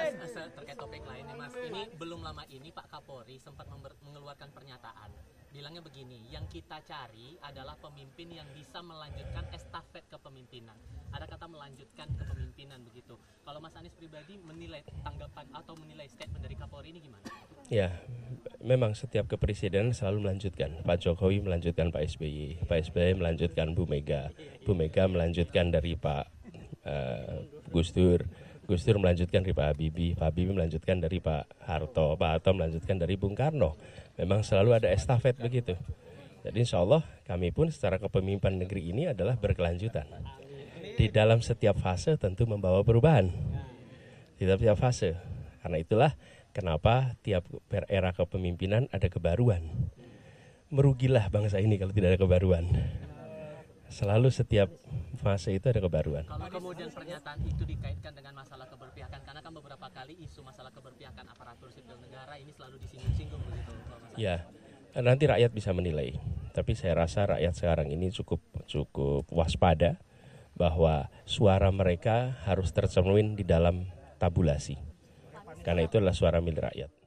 Eh, terkait topik lainnya mas, ini belum lama ini Pak Kapolri sempat mengeluarkan pernyataan Bilangnya begini, yang kita cari adalah pemimpin yang bisa melanjutkan estafet kepemimpinan Ada kata melanjutkan kepemimpinan begitu Kalau Mas Anies pribadi menilai tanggapan atau menilai statement dari Kapolri ini gimana? Ya, memang setiap kepresiden selalu melanjutkan Pak Jokowi melanjutkan Pak SBY, Pak SBY melanjutkan Bu Mega Bu Mega melanjutkan dari Pak uh, Gus Dur Gus Dur melanjutkan dari Pak Habibie, Pak Habibie melanjutkan dari Pak Harto, Pak Harto melanjutkan dari Bung Karno. Memang selalu ada estafet begitu. Jadi insya Allah kami pun secara kepemimpinan negeri ini adalah berkelanjutan. Di dalam setiap fase tentu membawa perubahan. Di dalam setiap fase. Karena itulah kenapa tiap era kepemimpinan ada kebaruan. Merugilah bangsa ini kalau tidak ada kebaruan selalu setiap fase itu ada kebaruan. Kalau kemudian pernyataan itu dikaitkan isu masalah keberpihakan aparatur sipil negara ini selalu disinggung-singgung begitu Ya, nanti rakyat bisa menilai. Tapi saya rasa rakyat sekarang ini cukup cukup waspada bahwa suara mereka harus tercermin di dalam tabulasi. Karena itu adalah suara milik rakyat.